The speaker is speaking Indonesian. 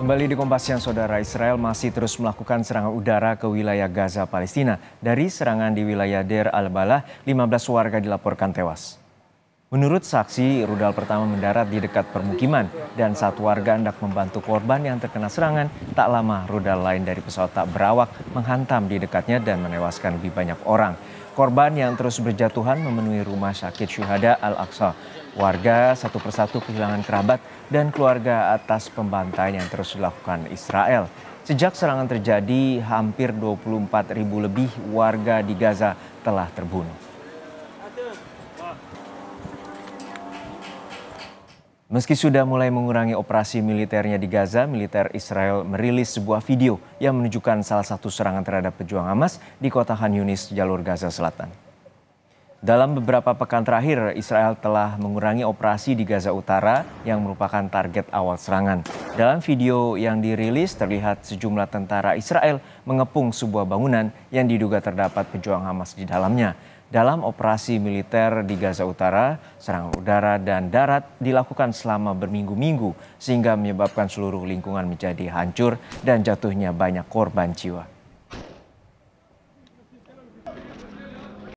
Kembali di kompas yang Saudara Israel masih terus melakukan serangan udara ke wilayah Gaza Palestina. Dari serangan di wilayah Deir al-Balah, 15 warga dilaporkan tewas. Menurut saksi, rudal pertama mendarat di dekat permukiman dan saat warga hendak membantu korban yang terkena serangan. Tak lama, rudal lain dari pesawat tak berawak menghantam di dekatnya dan menewaskan lebih banyak orang. Korban yang terus berjatuhan memenuhi rumah sakit Syuhada Al-Aqsa. Warga satu persatu kehilangan kerabat dan keluarga atas pembantaian yang terus dilakukan Israel. Sejak serangan terjadi, hampir 24 ribu lebih warga di Gaza telah terbunuh. Meski sudah mulai mengurangi operasi militernya di Gaza, militer Israel merilis sebuah video yang menunjukkan salah satu serangan terhadap pejuang Hamas di kota Han Yunis, jalur Gaza Selatan. Dalam beberapa pekan terakhir, Israel telah mengurangi operasi di Gaza Utara yang merupakan target awal serangan. Dalam video yang dirilis, terlihat sejumlah tentara Israel mengepung sebuah bangunan yang diduga terdapat pejuang Hamas di dalamnya. Dalam operasi militer di Gaza Utara, serangan udara dan darat dilakukan selama berminggu-minggu sehingga menyebabkan seluruh lingkungan menjadi hancur dan jatuhnya banyak korban jiwa.